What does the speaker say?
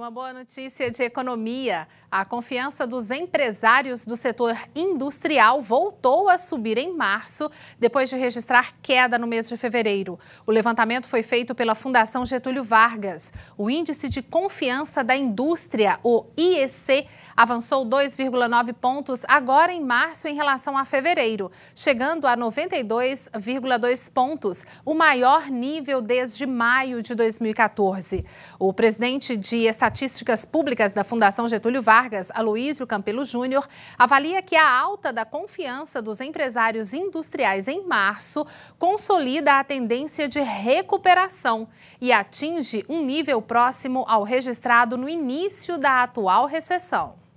Uma boa notícia de economia. A confiança dos empresários do setor industrial voltou a subir em março, depois de registrar queda no mês de fevereiro. O levantamento foi feito pela Fundação Getúlio Vargas. O Índice de Confiança da Indústria, o IEC, avançou 2,9 pontos agora em março em relação a fevereiro, chegando a 92,2 pontos, o maior nível desde maio de 2014. O presidente de Estatísticas Públicas da Fundação Getúlio Vargas, Aloísio Campelo Júnior, avalia que a alta da confiança dos empresários industriais em março consolida a tendência de recuperação e atinge um nível próximo ao registrado no início da atual recessão.